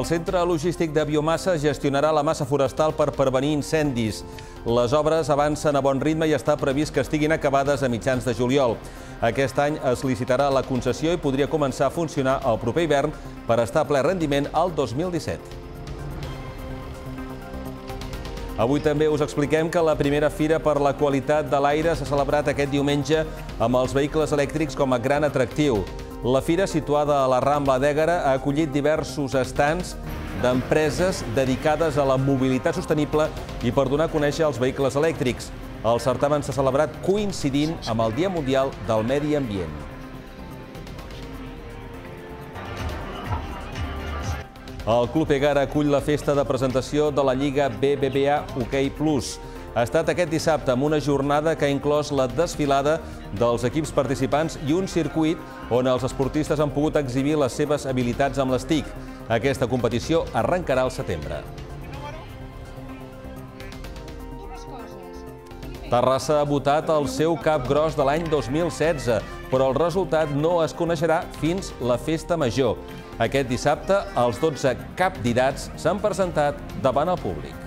El Centre Logístic de Biomassa gestionarà la massa forestal per prevenir incendis. Les obres avancen a bon ritme i està previst que estiguin acabades a mitjans de juliol. Aquest any es licitarà la concessió i podria començar a funcionar el proper hivern per estar a ple rendiment al 2017. Avui també us expliquem que la primera Fira per la Qualitat de l'Aire s'ha celebrat aquest diumenge amb els vehicles elèctrics com a gran atractiu. La fira, situada a la Rambla d'Ègara, ha acollit diversos estants d'empreses dedicades a la mobilitat sostenible i per donar a conèixer els vehicles elèctrics. El certamen s'ha celebrat coincidint amb el Dia Mundial del Medi Ambient. El Club Egara acull la festa de presentació de la Lliga BBVA Hockey Plus ha estat aquest dissabte amb una jornada que ha inclòs la desfilada dels equips participants i un circuit on els esportistes han pogut exhibir les seves habilitats amb les TIC. Aquesta competició arrencarà al setembre. Terrassa ha votat el seu cap gros de l'any 2016, però el resultat no es coneixerà fins la festa major. Aquest dissabte, els 12 capdirats s'han presentat davant el públic.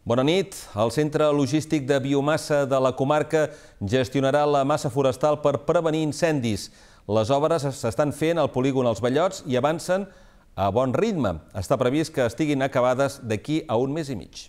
Bona nit. El Centre Logístic de Biomassa de la comarca gestionarà la massa forestal per prevenir incendis. Les obres s'estan fent al polígon Els Ballots i avancen a bon ritme. Està previst que estiguin acabades d'aquí a un mes i mig.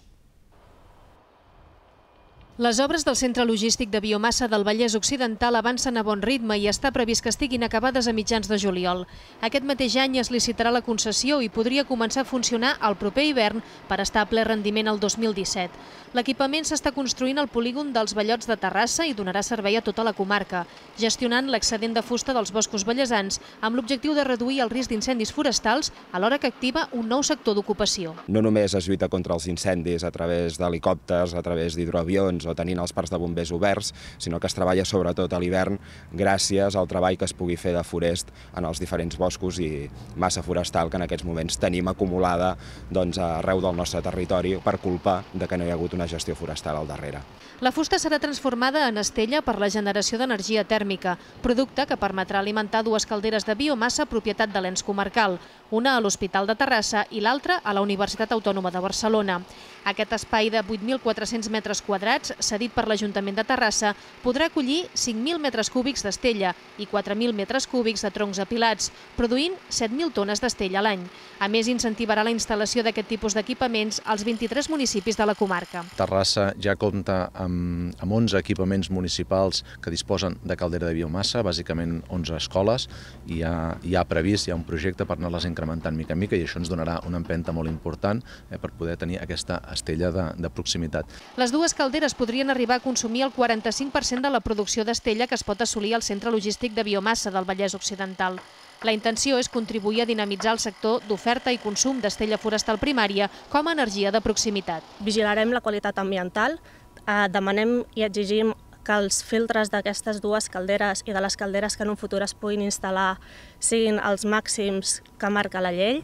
Les obres del Centre Logístic de Biomassa del Vallès Occidental avancen a bon ritme i està previst que estiguin acabades a mitjans de juliol. Aquest mateix any es licitarà la concessió i podria començar a funcionar el proper hivern per estar a ple rendiment el 2017. L'equipament s'està construint al polígon dels Vallots de Terrassa i donarà servei a tota la comarca, gestionant l'excedent de fusta dels boscos vallesans amb l'objectiu de reduir el risc d'incendis forestals alhora que activa un nou sector d'ocupació. No només es lluita contra els incendis a través d'helicòpters, a través d'hidroavions, o tenint els parcs de bombers oberts, sinó que es treballa sobretot a l'hivern gràcies al treball que es pugui fer de forest en els diferents boscos i massa forestal que en aquests moments tenim acumulada doncs, arreu del nostre territori per culpa de que no hi ha hagut una gestió forestal al darrere. La fusta serà transformada en estella per la generació d'energia tèrmica, producte que permetrà alimentar dues calderes de biomassa propietat de l'ens comarcal, una a l'Hospital de Terrassa i l'altra a la Universitat Autònoma de Barcelona. Aquest espai de 8.400 metres quadrats, cedit per l'Ajuntament de Terrassa, podrà acollir 5.000 metres cúbics d'estella i 4.000 metres cúbics de troncs apilats, produint 7.000 tones d'estella l'any. A més, incentivarà la instal·lació d'aquest tipus d'equipaments als 23 municipis de la comarca. Terrassa ja compta amb amb, amb 11 equipaments municipals que disposen de caldera de biomassa, bàsicament 11 escoles, i hi ha, hi ha previst, hi ha un projecte per anar-les incrementant mica en mica i això ens donarà una empenta molt important eh, per poder tenir aquesta estella de, de proximitat. Les dues calderes podrien arribar a consumir el 45% de la producció d'estella que es pot assolir al Centre Logístic de Biomassa del Vallès Occidental. La intenció és contribuir a dinamitzar el sector d'oferta i consum d'estella forestal primària com a energia de proximitat. Vigilarem la qualitat ambiental, eh, demanem i exigim que els filtres d'aquestes dues calderes i de les calderes que en un futur es puguin instal·lar siguin els màxims que marca la llei.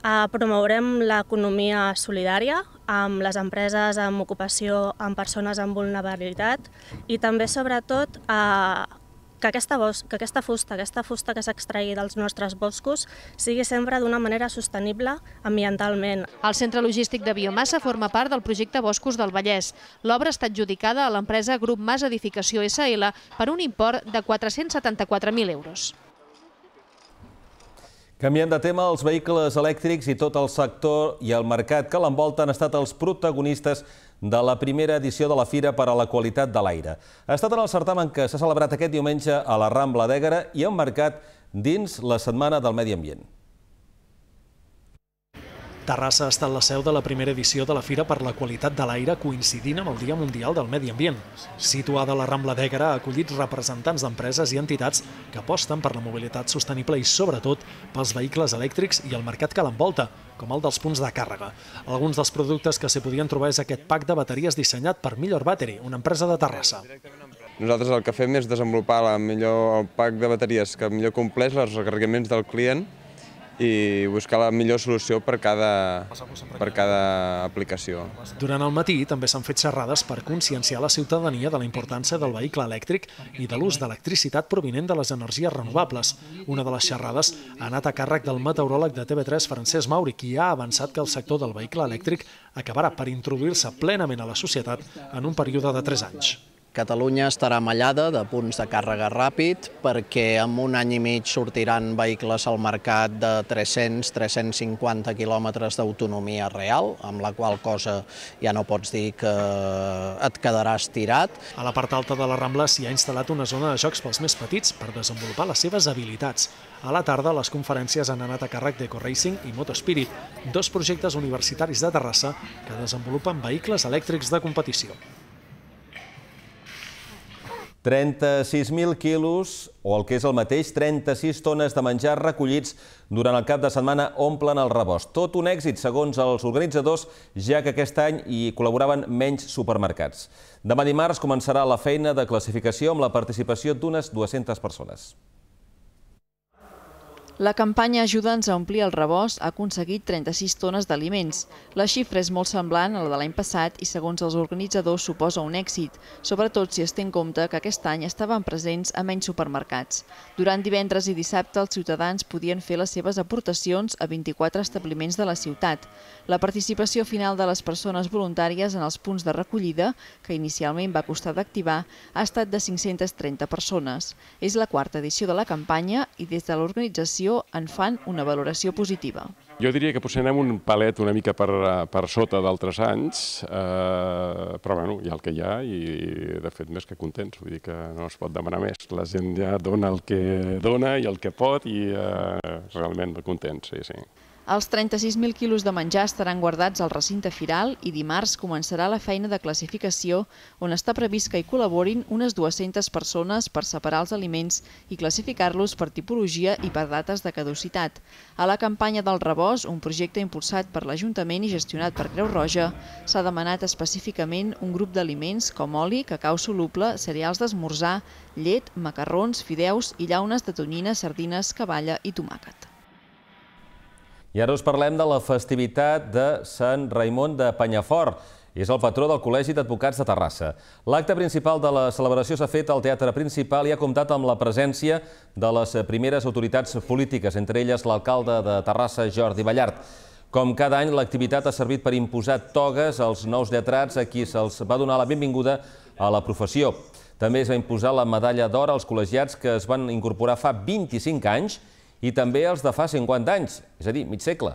Eh, promourem l'economia solidària amb les empreses amb ocupació, amb persones amb vulnerabilitat i també, sobretot, eh, que aquesta, bosc, que aquesta fusta, aquesta fusta que s'extraï dels nostres boscos, sigui sempre d'una manera sostenible ambientalment. El Centre Logístic de Biomassa forma part del projecte Boscos del Vallès. L'obra està adjudicada a l'empresa Grup Mas Edificació SL per un import de 474.000 euros. Canviem de tema, els vehicles elèctrics i tot el sector i el mercat que l'envolta han estat els protagonistes de la primera edició de la Fira per a la Qualitat de l'Aire. Ha estat en el certamen que s'ha celebrat aquest diumenge a la Rambla d'Ègara i ha marcat dins la Setmana del Medi Ambient. Terrassa ha estat la seu de la primera edició de la Fira per la Qualitat de l'Aire coincidint amb el Dia Mundial del Medi Ambient. Situada a la Rambla d'Egra, ha acollit representants d'empreses i entitats que aposten per la mobilitat sostenible i, sobretot, pels vehicles elèctrics i el mercat que l'envolta, com el dels punts de càrrega. Alguns dels productes que s'hi podien trobar és aquest pack de bateries dissenyat per Millor Battery, una empresa de Terrassa. Nosaltres el que fem és desenvolupar la millor, el pack de bateries que millor compleix els requeriments del client i buscar la millor solució per cada, per cada aplicació. Durant el matí també s'han fet xerrades per conscienciar la ciutadania de la importància del vehicle elèctric i de l'ús d'electricitat provinent de les energies renovables. Una de les xerrades ha anat a càrrec del meteoròleg de TV3, Francesc Mauri, qui ha avançat que el sector del vehicle elèctric acabarà per introduir-se plenament a la societat en un període de 3 anys. Catalunya estarà mallada de punts de càrrega ràpid perquè en un any i mig sortiran vehicles al mercat de 300-350 quilòmetres d'autonomia real, amb la qual cosa ja no pots dir que et quedaràs tirat. A la part alta de la Rambla s'hi ha instal·lat una zona de jocs pels més petits per desenvolupar les seves habilitats. A la tarda, les conferències han anat a càrrec Racing i Motospirit, dos projectes universitaris de Terrassa que desenvolupen vehicles elèctrics de competició. 36.000 quilos, o el que és el mateix, 36 tones de menjar recollits durant el cap de setmana omplen el rebost. Tot un èxit, segons els organitzadors, ja que aquest any hi col·laboraven menys supermercats. Demà dimarts començarà la feina de classificació amb la participació d'unes 200 persones. La campanya Ajuda'ns a omplir el rebost ha aconseguit 36 tones d'aliments. La xifra és molt semblant a la de l'any passat i segons els organitzadors suposa un èxit, sobretot si es té en compte que aquest any estaven presents a menys supermercats. Durant divendres i dissabte els ciutadans podien fer les seves aportacions a 24 establiments de la ciutat. La participació final de les persones voluntàries en els punts de recollida, que inicialment va costar d'activar, ha estat de 530 persones. És la quarta edició de la campanya i des de l'organització d'educació en fan una valoració positiva. Jo diria que potser anem un palet una mica per, per sota d'altres anys, eh, però bueno, hi ha el que hi ha i, de fet més que contents, vull dir que no es pot demanar més. La gent ja dona el que dona i el que pot i eh, realment contents, sí, sí. Els 36.000 quilos de menjar estaran guardats al recinte firal i dimarts començarà la feina de classificació on està previst que hi col·laborin unes 200 persones per separar els aliments i classificar-los per tipologia i per dates de caducitat. A la campanya del Rebós, un projecte impulsat per l'Ajuntament i gestionat per Creu Roja, s'ha demanat específicament un grup d'aliments com oli, cacau soluble, cereals d'esmorzar, llet, macarrons, fideus i llaunes de tonyina, sardines, cavalla i tomàquet. I ara us parlem de la festivitat de Sant Raimon de Penyafort. És el patró del Col·legi d'Advocats de Terrassa. L'acte principal de la celebració s'ha fet al Teatre Principal i ha comptat amb la presència de les primeres autoritats polítiques, entre elles l'alcalde de Terrassa, Jordi Ballart. Com cada any, l'activitat ha servit per imposar togues als nous lletrats a qui se'ls va donar la benvinguda a la professió. També es va imposar la medalla d'or als col·legiats que es van incorporar fa 25 anys i també els de fa 50 anys, és a dir, mig segle.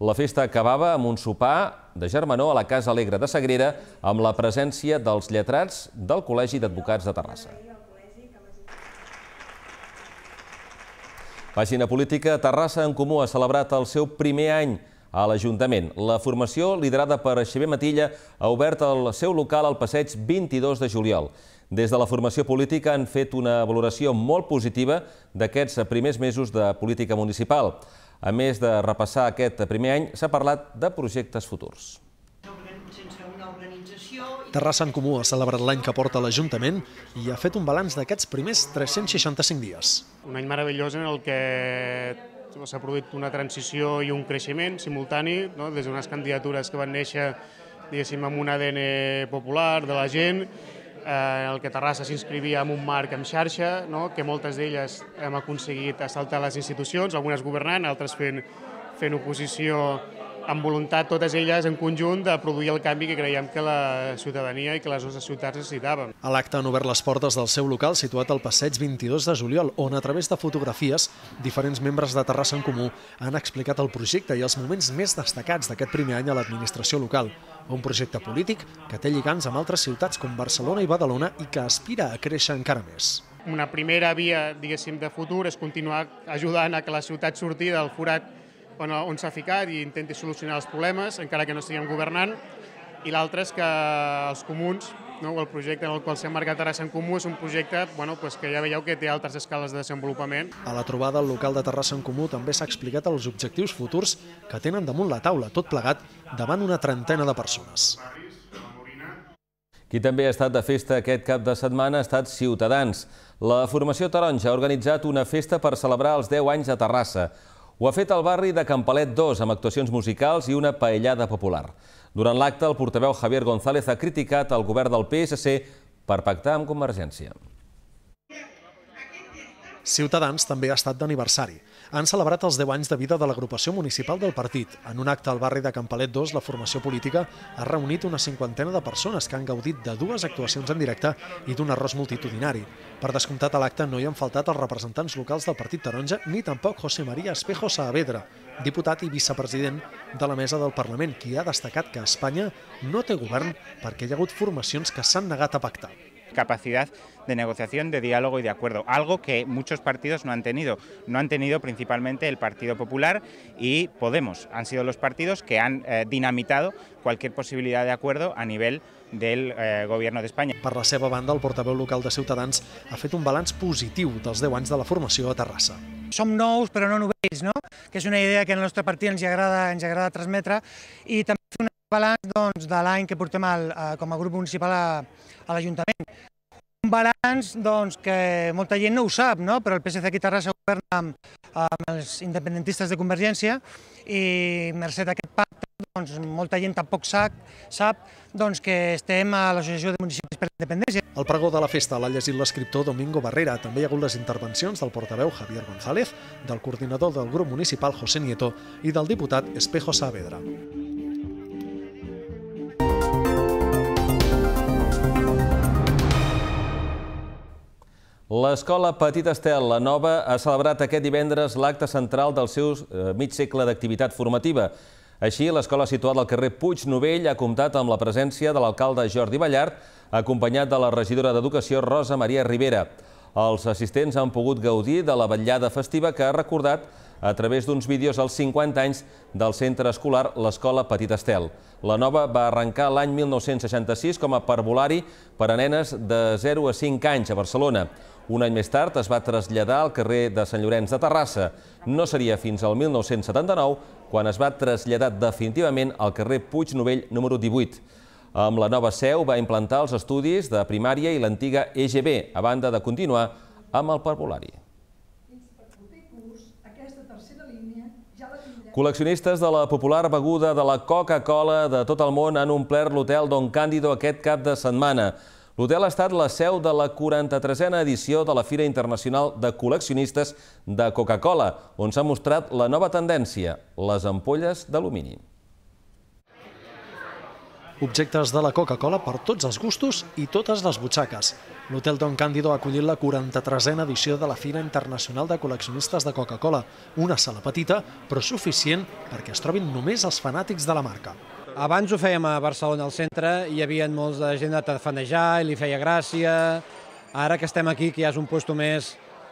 La festa acabava amb un sopar de germanor a la Casa Alegre de Sagrera amb la presència dels lletrats del Col·legi d'Advocats de Terrassa. Pàgina Política, Terrassa en Comú ha celebrat el seu primer any a l'Ajuntament. La formació, liderada per Xavier Matilla, ha obert el seu local al passeig 22 de juliol. Des de la formació política han fet una valoració molt positiva d'aquests primers mesos de política municipal. A més de repassar aquest primer any, s'ha parlat de projectes futurs. Terrassa en Comú ha celebrat l'any que porta l'Ajuntament i ha fet un balanç d'aquests primers 365 dies. Un any meravellós en el que s'ha produït una transició i un creixement simultani, no? des d'unes candidatures que van néixer diguéssim, amb un ADN popular de la gent, eh, en el que Terrassa s'inscrivia en un marc en xarxa, no? que moltes d'elles hem aconseguit assaltar les institucions, algunes governant, altres fent, fent oposició amb voluntat totes elles en conjunt de produir el canvi que creiem que la ciutadania i que les nostres ciutats necessitàvem. A l'acte han obert les portes del seu local situat al passeig 22 de juliol, on a través de fotografies diferents membres de Terrassa en Comú han explicat el projecte i els moments més destacats d'aquest primer any a l'administració local. Un projecte polític que té lligams amb altres ciutats com Barcelona i Badalona i que aspira a créixer encara més una primera via, diguéssim, de futur és continuar ajudant a que la ciutat surti del forat on, on s'ha ficat i intenti solucionar els problemes, encara que no estiguem governant, i l'altre és que els comuns, no, o el projecte en el qual s'ha marcat ara Sant Comú és un projecte bueno, pues que ja veieu que té altres escales de desenvolupament. A la trobada al local de Terrassa en Comú també s'ha explicat els objectius futurs que tenen damunt la taula, tot plegat, davant una trentena de persones. Qui també ha estat de festa aquest cap de setmana ha estat Ciutadans. La formació taronja ha organitzat una festa per celebrar els 10 anys a Terrassa. Ho ha fet al barri de Campalet 2 amb actuacions musicals i una paellada popular. Durant l'acte, el portaveu Javier González ha criticat el govern del PSC per pactar amb Convergència. Ciutadans també ha estat d'aniversari han celebrat els 10 anys de vida de l'agrupació municipal del partit. En un acte al barri de Campalet 2, la formació política ha reunit una cinquantena de persones que han gaudit de dues actuacions en directe i d'un arròs multitudinari. Per descomptat, a l'acte no hi han faltat els representants locals del Partit Taronja ni tampoc José María Espejo Saavedra, diputat i vicepresident de la mesa del Parlament, qui ha destacat que Espanya no té govern perquè hi ha hagut formacions que s'han negat a pactar. capacidad de negociación, de diálogo y de acuerdo, algo que muchos partidos no han tenido. No han tenido principalmente el Partido Popular y Podemos. Han sido los partidos que han eh, dinamitado cualquier posibilidad de acuerdo a nivel del eh, Gobierno españa España. la seva banda, el portaveu local de Ciutadans ha fet un balanç positiu dels 10 anys de la formación a Terrassa. Som nous, però no novells, no? que és una idea que al nostre partit ens agrada, ens agrada transmetre, i balanç doncs, de l'any que portem el, eh, com a grup municipal a, a l'Ajuntament. Un balanç doncs, que molta gent no ho sap, no? però el PSC aquí Terrassa governa amb, amb els independentistes de Convergència i mercè d'aquest pacte doncs, molta gent tampoc sap, sap doncs, que estem a l'Associació de Municipis per la Independència. El pregó de la festa l'ha llegit l'escriptor Domingo Barrera. També hi ha hagut les intervencions del portaveu Javier González, del coordinador del grup municipal José Nieto i del diputat Espejo Saavedra. L'escola Petit Estel, la nova, ha celebrat aquest divendres l'acte central del seu eh, mig segle d'activitat formativa. Així, l'escola situada al carrer Puig Novell ha comptat amb la presència de l'alcalde Jordi Ballart, acompanyat de la regidora d'Educació Rosa Maria Rivera. Els assistents han pogut gaudir de la vetllada festiva que ha recordat a través d'uns vídeos als 50 anys del centre escolar l'Escola Petit Estel. La nova va arrencar l'any 1966 com a parvulari per a nenes de 0 a 5 anys a Barcelona. Un any més tard es va traslladar al carrer de Sant Llorenç de Terrassa. No seria fins al 1979 quan es va traslladar definitivament al carrer Puig Novell número 18. Amb la nova seu va implantar els estudis de primària i l'antiga EGB, a banda de continuar amb el parvulari. Col·leccionistes de la popular beguda de la Coca-Cola de tot el món han omplert l'hotel Don Càndido aquest cap de setmana. L'hotel ha estat la seu de la 43a edició de la Fira Internacional de Col·leccionistes de Coca-Cola, on s'ha mostrat la nova tendència, les ampolles d'alumini. Objectes de la Coca-Cola per tots els gustos i totes les butxaques. L'Hotel Don Càndido ha acollit la 43a edició de la Fira Internacional de Col·leccionistes de Coca-Cola, una sala petita, però suficient perquè es trobin només els fanàtics de la marca. Abans ho fèiem a Barcelona al centre, i hi havia molts de gent a tafanejar i li feia gràcia. Ara que estem aquí, que ja és un lloc més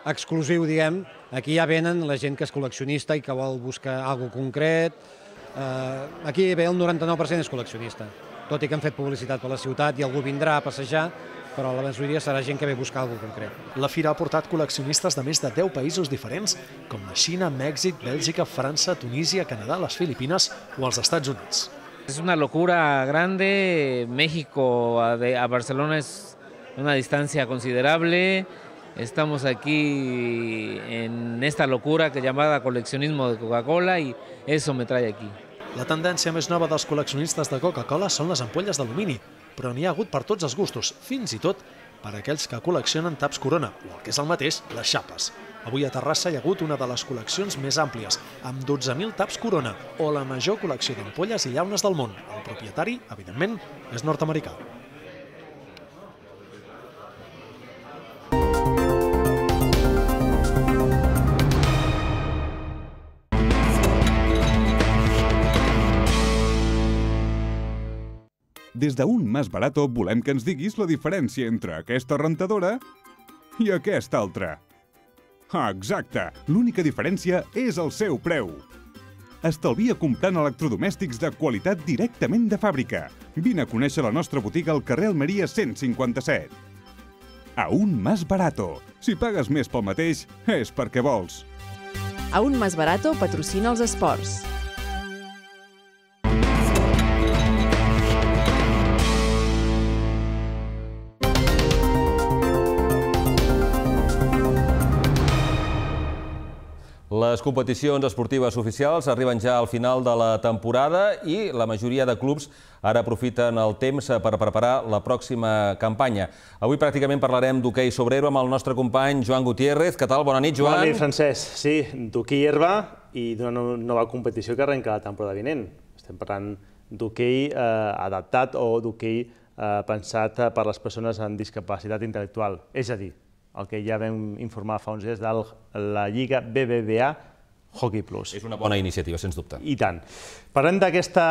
exclusiu, diguem, aquí ja venen la gent que és col·leccionista i que vol buscar alguna concret. Eh, aquí ve el 99% és col·leccionista, tot i que han fet publicitat per la ciutat i algú vindrà a passejar, però la majoria serà gent que ve a buscar alguna concret. La fira ha portat col·leccionistes de més de 10 països diferents, com la Xina, Mèxic, Bèlgica, França, Tunísia, Canadà, les Filipines o els Estats Units. Es una locura grande, México a, Barcelona es una distancia considerable, estamos aquí en esta locura que llamada coleccionismo de Coca-Cola y eso me trae aquí. La tendencia más nueva de los coleccionistas de Coca-Cola las las de de pero pero ha hagut para todos los gustos, fins i tot para aquells que coleccionan taps corona, o el que es el mateix, las chapas. Avui a Terrassa hi ha hagut una de les col·leccions més àmplies, amb 12.000 taps corona, o la major col·lecció d'ampolles i llaunes del món. El propietari, evidentment, és nord-americà. Des d'un Mas Barato volem que ens diguis la diferència entre aquesta rentadora i aquesta altra. Ah, exacte, l'única diferència és el seu preu. Estalvia comprant electrodomèstics de qualitat directament de fàbrica. Vine a conèixer la nostra botiga al carrer Almeria 157. Aún más barato. Si pagues més pel mateix, és perquè vols. Aún más barato patrocina els esports. competicions esportives oficials arriben ja al final de la temporada i la majoria de clubs ara aprofiten el temps per preparar la pròxima campanya. Avui pràcticament parlarem d'hoquei sobre herba amb el nostre company Joan Gutiérrez. Què tal? Bona nit, Joan. Bona nit, Francesc. Sí, d'hoquei herba i d'una nova competició que arrenca la temporada vinent. Estem parlant d'hoquei eh, adaptat o d'hoquei eh, pensat per les persones amb discapacitat intel·lectual. És a dir, el que ja vam informar fa uns dies de la Lliga BBVA Hockey Plus. És una bona iniciativa, sens dubte. I tant. Parlem d'aquesta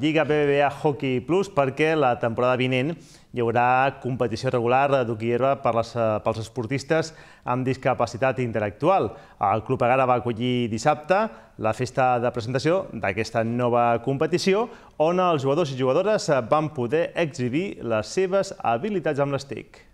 Lliga BBVA Hockey Plus perquè la temporada vinent hi haurà competició regular de herba per les, eh, pels esportistes amb discapacitat intel·lectual. El Club Agara va acollir dissabte la festa de presentació d'aquesta nova competició on els jugadors i jugadores van poder exhibir les seves habilitats amb les TIC.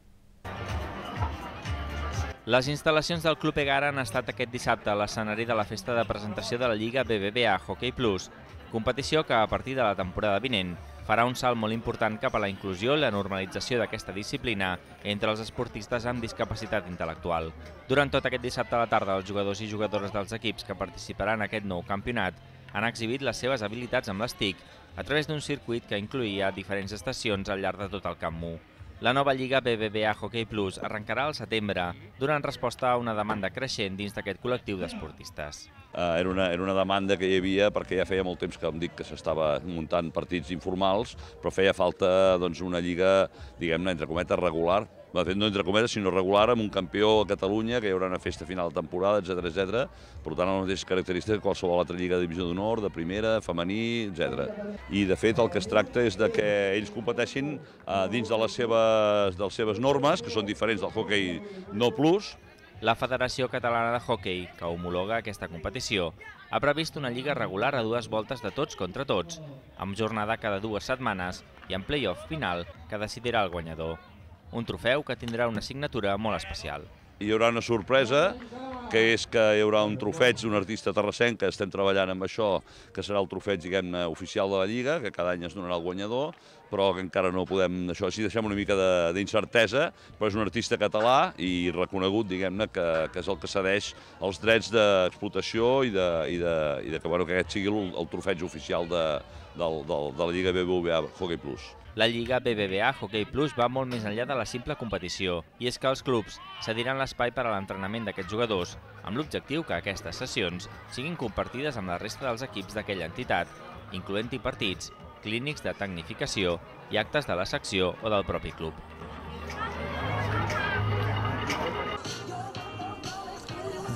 Les instal·lacions del Club Egara han estat aquest dissabte a l'escenari de la festa de presentació de la Lliga BBVA Hockey Plus, competició que a partir de la temporada vinent farà un salt molt important cap a la inclusió i la normalització d'aquesta disciplina entre els esportistes amb discapacitat intel·lectual. Durant tot aquest dissabte a la tarda, els jugadors i jugadores dels equips que participaran en aquest nou campionat han exhibit les seves habilitats amb les TIC a través d'un circuit que incluïa diferents estacions al llarg de tot el Camp Mou. La nova Lliga BBVA Hockey Plus arrencarà al setembre, donant resposta a una demanda creixent dins d'aquest col·lectiu d'esportistes. Eh, era una, era una demanda que hi havia perquè ja feia molt temps que em dic que s'estava muntant partits informals, però feia falta doncs, una lliga, diguem-ne, entre cometes, regular de fet no entre comerç, sinó regular, amb un campió a Catalunya, que hi haurà una festa final de temporada, etc etc. Per tant, el mateix característica que qualsevol altra lliga de divisió d'honor, de primera, femení, etc. I, de fet, el que es tracta és de que ells competeixin eh, dins de les, seves, de les seves normes, que són diferents del hockey no plus, la Federació Catalana de Hockey, que homologa aquesta competició, ha previst una lliga regular a dues voltes de tots contra tots, amb jornada cada dues setmanes i amb play-off final que decidirà el guanyador un trofeu que tindrà una signatura molt especial. Hi haurà una sorpresa, que és que hi haurà un trofeig d'un artista terrassenc que estem treballant amb això, que serà el trofeig, diguem-ne, oficial de la Lliga, que cada any es donarà el guanyador, però que encara no podem... Això sí, deixem una mica d'incertesa, però és un artista català i reconegut, diguem-ne, que, que és el que cedeix els drets d'explotació i, de, i, de, i de que, bueno, que aquest sigui el, el trofeig oficial de, del, de la Lliga BBVA Hockey Plus. La Lliga BBVA Hockey Plus va molt més enllà de la simple competició, i és que els clubs cediran l'espai per a l'entrenament d'aquests jugadors, amb l'objectiu que aquestes sessions siguin compartides amb la resta dels equips d'aquella entitat, incloent-hi partits, clínics de tecnificació i actes de la secció o del propi club.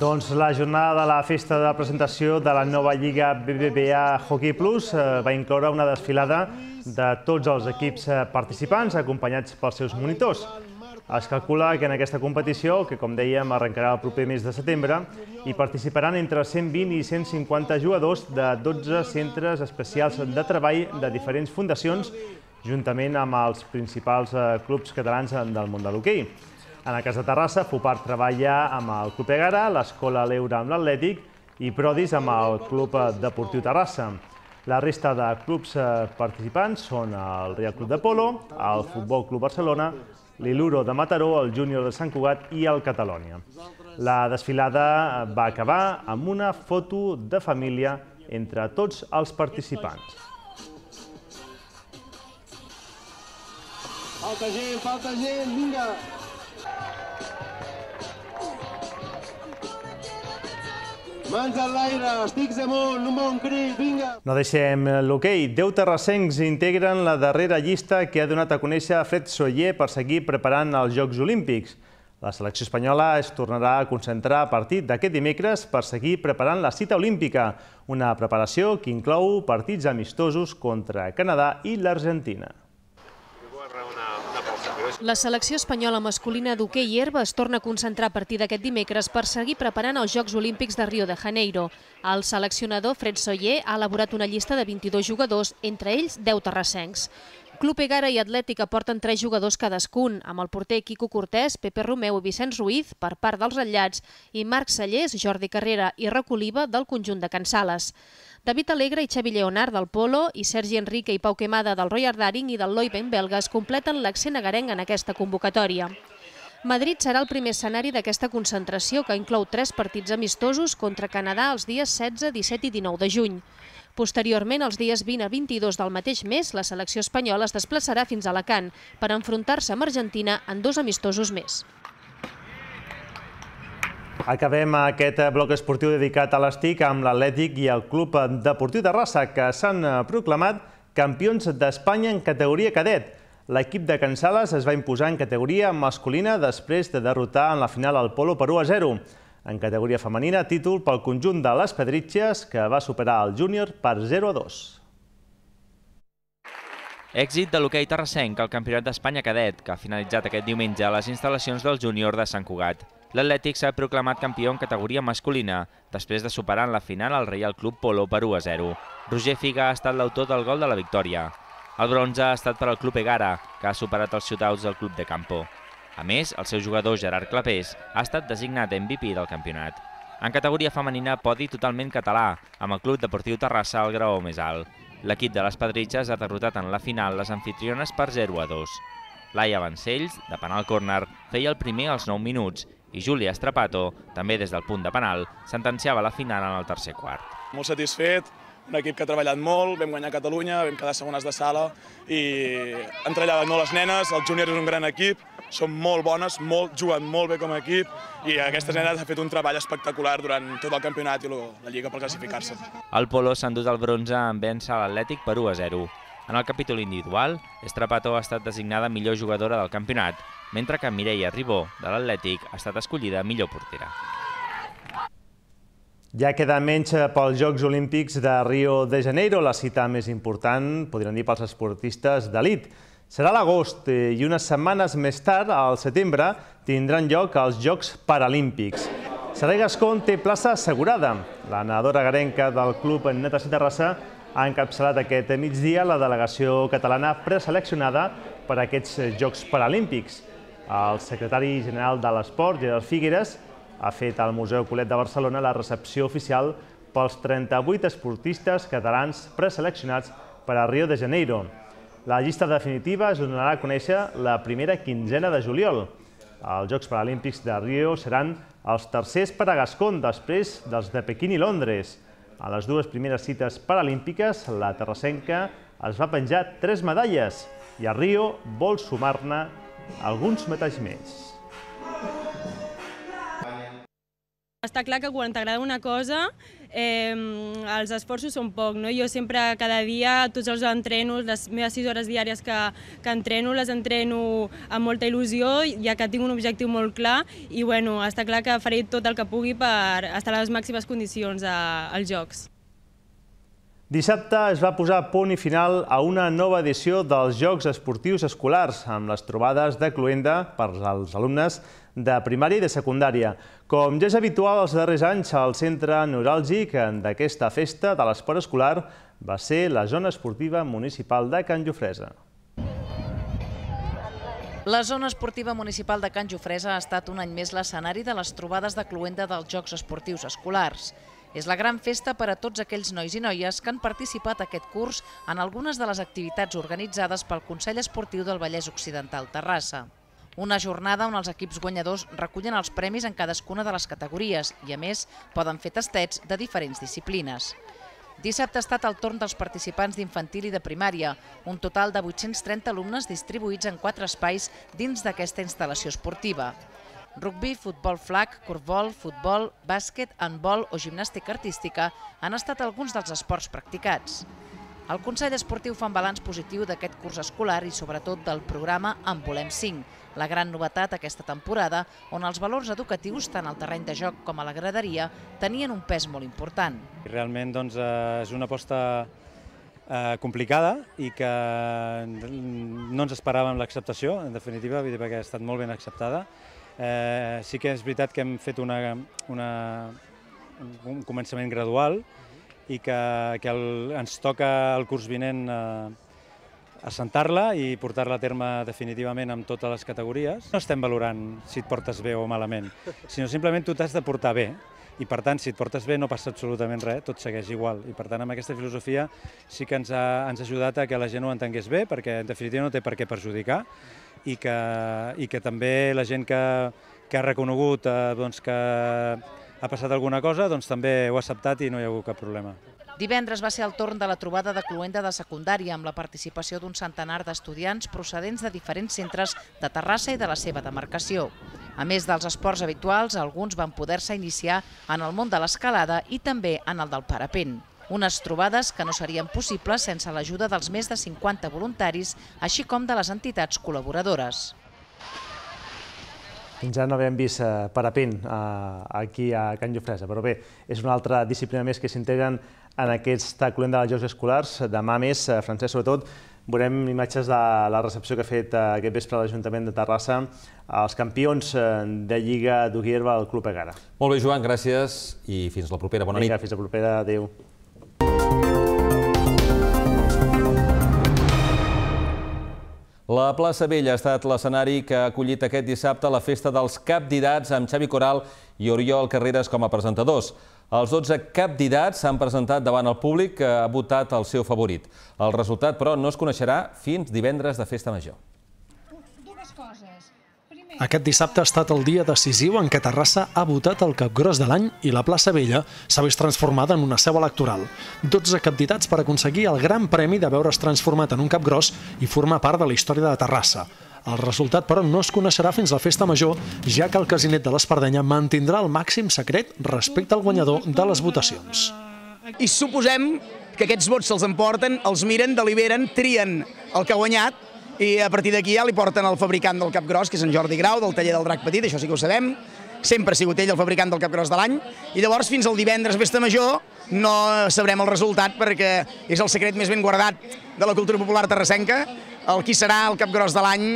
Doncs la jornada de la festa de presentació de la nova Lliga BBVA Hockey Plus eh, va incloure una desfilada de tots els equips eh, participants acompanyats pels seus monitors. Es calcula que en aquesta competició, que com dèiem arrencarà el proper mes de setembre, hi participaran entre 120 i 150 jugadors de 12 centres especials de treball de diferents fundacions, juntament amb els principals eh, clubs catalans del món de l'hoquei. En el cas de Terrassa, Fupar treballa amb el Club Egara, l'Escola Leura amb l'Atlètic i Prodis amb el Club Deportiu Terrassa. La resta de clubs eh, participants són el Real Club de Polo, el Futbol Club Barcelona, l'Iluro de Mataró, el Júnior de Sant Cugat i el Catalònia. La desfilada eh, va acabar amb una foto de família entre tots els participants. Falta gent, falta gent, vinga! Mans a l'aire, estics amunt, un bon crit, vinga! No deixem l'hoquei. Deu terrassencs integren la darrera llista que ha donat a conèixer Fred Soller per seguir preparant els Jocs Olímpics. La selecció espanyola es tornarà a concentrar a partir d'aquest dimecres per seguir preparant la cita olímpica, una preparació que inclou partits amistosos contra Canadà i l'Argentina. La selecció espanyola masculina d'hoquei i herba es torna a concentrar a partir d'aquest dimecres per seguir preparant els Jocs Olímpics de Rio de Janeiro. El seleccionador Fred Soyer ha elaborat una llista de 22 jugadors, entre ells 10 terrassencs. Club Egara i Atlètica porten tres jugadors cadascun, amb el porter Quico Cortés, Pepe Romeu i Vicenç Ruiz per part dels ratllats i Marc Sallés, Jordi Carrera i Oliva del conjunt de Can Sales. David Alegre i Xavi Leonard del Polo i Sergi Enrique i Pau Quemada del Royal Daring i del Loiben belgues completen l'accent agarenc en aquesta convocatòria. Madrid serà el primer escenari d'aquesta concentració, que inclou tres partits amistosos contra Canadà els dies 16, 17 i 19 de juny. Posteriorment, els dies 20 a 22 del mateix mes, la selecció espanyola es desplaçarà fins a Alacant per enfrontar-se amb Argentina en dos amistosos més. Acabem aquest bloc esportiu dedicat a l'estic amb l'Atlètic i el Club Deportiu de Rassa, que s'han proclamat campions d'Espanya en categoria cadet. L'equip de Cansales es va imposar en categoria masculina després de derrotar en la final al Polo 1 a 0 en categoria femenina, títol pel conjunt de les Pedritxes, que va superar el júnior per 0 a 2. Èxit de l'hoquei terrassenc al Campionat d'Espanya cadet, que ha finalitzat aquest diumenge a les instal·lacions del júnior de Sant Cugat. L'Atlètic s'ha proclamat campió en categoria masculina, després de superar en la final el Real Club Polo per 1 a 0. Roger Figa ha estat l'autor del gol de la victòria. El bronze ha estat per al Club Egara, que ha superat els ciutats del Club de Campo. A més, el seu jugador Gerard Clapés ha estat designat MVP del campionat. En categoria femenina, podi totalment català, amb el Club Deportiu Terrassa al graó més alt. L'equip de les Pedritxes ha derrotat en la final les anfitriones per 0 a 2. Laia Vancells, de penal córner, feia el primer als 9 minuts i Júlia Estrapato, també des del punt de penal, sentenciava la final en el tercer quart. Molt satisfet, un equip que ha treballat molt, vam guanyar Catalunya, vam quedar segones de sala i han treballat molt les nenes, el júnior és un gran equip, són molt bones, molt, juguen molt bé com a equip i aquestes nenes han fet un treball espectacular durant tot el campionat i la Lliga per classificar-se. El Polo s'ha endut el bronze en vèncer l'Atlètic per 1 a 0. En el capítol individual, Estrapató ha estat designada millor jugadora del campionat, mentre que Mireia Ribó, de l'Atlètic, ha estat escollida millor portera. Ja queda menys eh, pels Jocs Olímpics de Rio de Janeiro, la cita més important, podríem dir, pels esportistes d'elit. Serà l'agost eh, i unes setmanes més tard, al setembre, tindran lloc els Jocs Paralímpics. Sarai Gascon té plaça assegurada. La nedadora garenca del Club Natació Terrassa ha encapçalat aquest migdia la delegació catalana preseleccionada per a aquests Jocs Paralímpics. El secretari general de l'Esport, Gerard Figueres, ha fet al Museu Colet de Barcelona la recepció oficial pels 38 esportistes catalans preseleccionats per a Rio de Janeiro. La llista definitiva es donarà a conèixer la primera quinzena de juliol. Els Jocs Paralímpics de Rio seran els tercers per a Gascon després dels de Pequín i Londres. A les dues primeres cites paralímpiques, la terrassenca es va penjar tres medalles i a Rio vol sumar-ne alguns metalls més. Està clar que quan t'agrada una cosa eh, els esforços són poc. No? Jo sempre, cada dia, tots els entrenos, les meves 6 hores diàries que, que entreno, les entreno amb molta il·lusió, ja que tinc un objectiu molt clar i bueno, està clar que faré tot el que pugui per estar a les màximes condicions a, als Jocs. Dissabte es va posar punt i final a una nova edició dels Jocs Esportius Escolars amb les trobades de Cluenda per als alumnes de primària i de secundària. Com ja és habitual els darrers anys, el centre neuràlgic d'aquesta festa de l'esport escolar va ser la zona esportiva municipal de Can Jofresa. La zona esportiva municipal de Can Jofresa ha estat un any més l'escenari de les trobades de cluenda dels Jocs Esportius Escolars. És la gran festa per a tots aquells nois i noies que han participat aquest curs en algunes de les activitats organitzades pel Consell Esportiu del Vallès Occidental Terrassa. Una jornada on els equips guanyadors recullen els premis en cadascuna de les categories i, a més, poden fer tastets de diferents disciplines. Dissabte ha estat el torn dels participants d'infantil i de primària, un total de 830 alumnes distribuïts en quatre espais dins d'aquesta instal·lació esportiva. Rugby, futbol flac, corbol, futbol, bàsquet, handbol o gimnàstica artística han estat alguns dels esports practicats. El Consell Esportiu fa un balanç positiu d'aquest curs escolar i sobretot del programa En volem 5, la gran novetat aquesta temporada, on els valors educatius, tant al terreny de joc com a la graderia, tenien un pes molt important. Realment doncs, eh, és una aposta eh, complicada i que no ens esperàvem l'acceptació, en definitiva, perquè ha estat molt ben acceptada. Eh, sí que és veritat que hem fet una, una, un començament gradual i que, que el, ens toca el curs vinent eh, assentar-la i portar-la a terme definitivament amb totes les categories. No estem valorant si et portes bé o malament, sinó simplement tu t'has de portar bé i per tant, si et portes bé no passa absolutament res, tot segueix igual. I per tant, amb aquesta filosofia sí que ens ha, ens ha ajudat a que la gent ho entengués bé, perquè en definitiva no té per què perjudicar, i que, i que també la gent que, que ha reconegut eh, doncs, que ha passat alguna cosa, doncs també ho ha acceptat i no hi ha hagut cap problema. Divendres va ser el torn de la trobada de Cluenda de secundària amb la participació d'un centenar d'estudiants procedents de diferents centres de Terrassa i de la seva demarcació. A més dels esports habituals, alguns van poder-se iniciar en el món de l'escalada i també en el del parapent. Unes trobades que no serien possibles sense l'ajuda dels més de 50 voluntaris, així com de les entitats col·laboradores. Fins ara no havíem vist eh, parapent eh, aquí a Can Llofresa, però bé, és una altra disciplina més que s'integren en aquesta col·lenda dels Jocs Escolars. Demà més, eh, Francesc, sobretot, veurem imatges de la recepció que ha fet eh, aquest vespre l'Ajuntament de Terrassa als campions eh, de Lliga d'Uguerba, al Club Egara. Molt bé, Joan, gràcies i fins la propera. Bona nit. Fins la propera. Adéu. La plaça Vella ha estat l'escenari que ha acollit aquest dissabte la festa dels capdidats amb Xavi Coral i Oriol Carreras com a presentadors. Els 12 candidats s'han presentat davant el públic que ha votat el seu favorit. El resultat, però, no es coneixerà fins divendres de Festa Major. Aquest dissabte ha estat el dia decisiu en què Terrassa ha votat el capgros de l'any i la plaça Vella s'ha vist transformada en una seu electoral. 12 candidats per aconseguir el gran premi dhaver veure's transformat en un capgros i formar part de la història de Terrassa. El resultat, però, no es coneixerà fins a la festa major, ja que el casinet de l'Espardenya mantindrà el màxim secret respecte al guanyador de les votacions. I suposem que aquests vots se'ls emporten, els miren, deliberen, trien el que ha guanyat i a partir d'aquí ja li porten al fabricant del Capgros, que és en Jordi Grau, del taller del Drac Petit, això sí que ho sabem, sempre ha sigut ell el fabricant del Capgros de l'any, i llavors fins al divendres Festa Major no sabrem el resultat perquè és el secret més ben guardat de la cultura popular terrassenca el qui serà el gros de l'any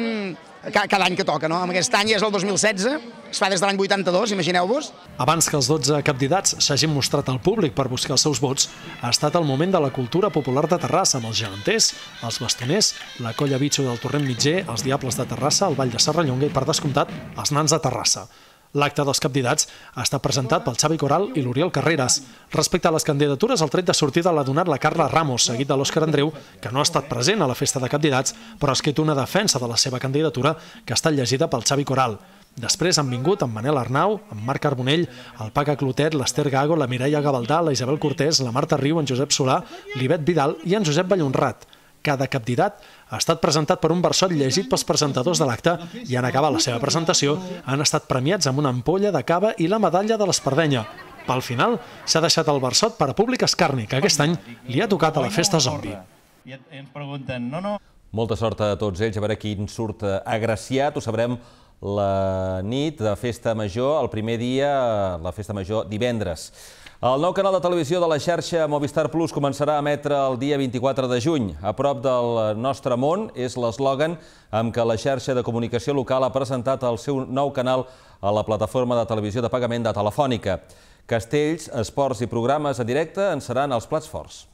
cada any que toca, no? Aquest any és el 2016, es fa des de l'any 82, imagineu-vos. Abans que els 12 candidats s'hagin mostrat al públic per buscar els seus vots, ha estat el moment de la cultura popular de Terrassa amb els geganters, els bastoners, la colla bitxo del Torrent Mitger, els Diables de Terrassa, el Vall de Serrallonga i, per descomptat, els nans de Terrassa. L'acte dels candidats ha estat presentat pel Xavi Coral i l'Oriol Carreras. Respecte a les candidatures, el tret de sortida l'ha donat la Carla Ramos, seguit de l'Òscar Andreu, que no ha estat present a la festa de candidats, però ha escrit una defensa de la seva candidatura que ha estat llegida pel Xavi Coral. Després han vingut en Manel Arnau, en Marc Carbonell, el Paca Clotet, l'Ester Gago, la Mireia Gavaldà, la Isabel Cortés, la Marta Riu, en Josep Solà, l'Ivet Vidal i en Josep Ballonrat. Cada candidat ha estat presentat per un versot llegit pels presentadors de l'acte i han acabat la seva presentació, han estat premiats amb una ampolla de cava i la medalla de l'Espardenya. Pel final, s'ha deixat el versot per a públic escàrnic. que aquest any li ha tocat a la festa zombi. I ens pregunten, no, no... Molta sort a tots ells, a veure quin surt agraciat, ho sabrem la nit de Festa Major, el primer dia, la Festa Major divendres. El nou canal de televisió de la xarxa Movistar Plus començarà a emetre el dia 24 de juny. A prop del nostre món és l'eslògan amb què la xarxa de comunicació local ha presentat el seu nou canal a la plataforma de televisió de pagament de Telefònica. Castells, esports i programes en directe en seran els plats forts.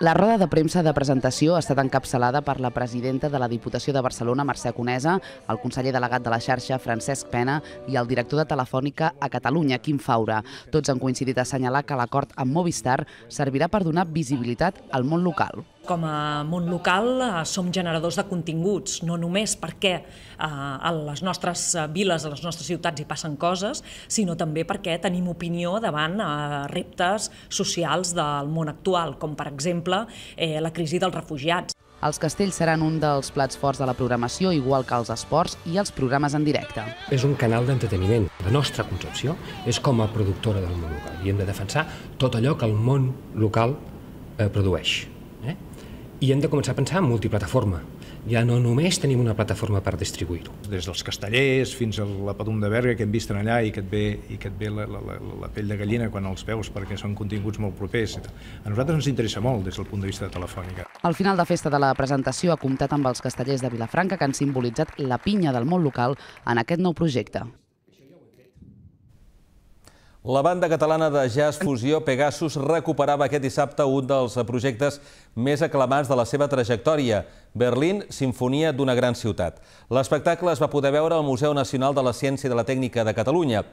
La roda de premsa de presentació ha estat encapçalada per la presidenta de la Diputació de Barcelona, Mercè Conesa, el conseller delegat de la xarxa, Francesc Pena, i el director de Telefònica a Catalunya, Quim Faura. Tots han coincidit a assenyalar que l'acord amb Movistar servirà per donar visibilitat al món local. Com a món local eh, som generadors de continguts, no només perquè eh, a les nostres eh, viles, a les nostres ciutats hi passen coses, sinó també perquè tenim opinió davant reptes socials del món actual, com per exemple la crisi dels refugiats. Els castells seran un dels plats forts de la programació, igual que els esports i els programes en directe. És un canal d'entreteniment. La nostra concepció és com a productora del món local i hem de defensar tot allò que el món local produeix i hem de començar a pensar en multiplataforma. Ja no només tenim una plataforma per distribuir-ho. Des dels castellers fins a la Padum de Berga que hem vist allà i que et ve, i que et ve la, la, la, la pell de gallina quan els veus perquè són continguts molt propers. A nosaltres ens interessa molt des del punt de vista de Telefònica. Al final de festa de la presentació ha comptat amb els castellers de Vilafranca que han simbolitzat la pinya del món local en aquest nou projecte. La banda catalana de jazz fusió Pegasus recuperava aquest dissabte un dels projectes més aclamats de la seva trajectòria. Berlín, Sinfonia d'una gran ciutat. L'espectacle es va poder veure al Museu Nacional de la Ciència i de la Tècnica de Catalunya.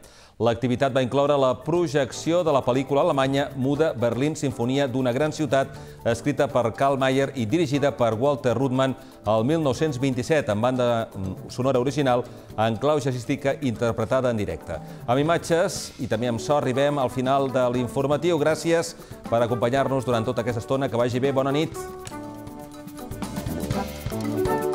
L'activitat va incloure la projecció de la pel·lícula alemanya Muda Berlín, Sinfonia d'una gran ciutat, escrita per Karl Mayer i dirigida per Walter Ruttmann el 1927, en banda mm, sonora original, en clau jazzística interpretada en directe. Amb imatges i també amb so arribem al final de l'informatiu. Gràcies per acompanyar-nos durant tota aquesta estona. Que vagi bé, bona nit. Thank you.